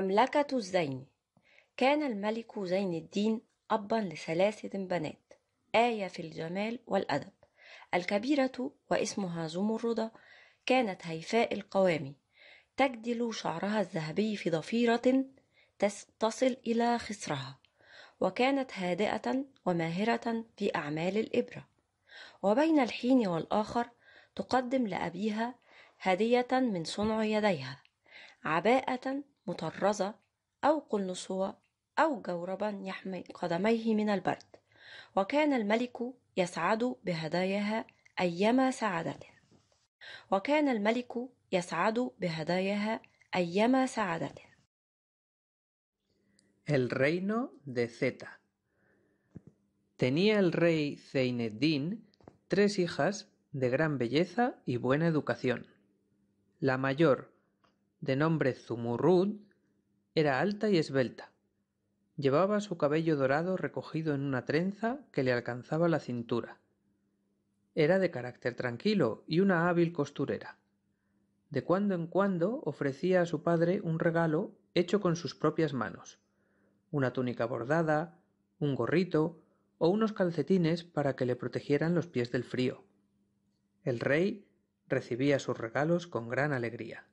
مملكة الزين كان الملك زين الدين أبا لثلاثة بنات آية في الجمال والأدب الكبيرة واسمها زمردة كانت هيفاء القوامي تجدل شعرها الذهبي في ضفيرة تصل إلى خصرها وكانت هادئة وماهرة في أعمال الإبرة وبين الحين والآخر تقدم لأبيها هدية من صنع يديها عباءة مطرزة أو قلنصوة أو جوربا يحمي قدميه من البرد وكان الملك يسعد بهداياها أيما سعادة وكان الملك يسعد بهداياها أيما سعادة El reino de Zeta Tenía el rey Zeineddin tres hijas de gran belleza y buena educación. La mayor, de nombre Zumurrud, era alta y esbelta. Llevaba su cabello dorado recogido en una trenza que le alcanzaba la cintura. Era de carácter tranquilo y una hábil costurera. De cuando en cuando ofrecía a su padre un regalo hecho con sus propias manos, una túnica bordada, un gorrito o unos calcetines para que le protegieran los pies del frío. El rey recibía sus regalos con gran alegría.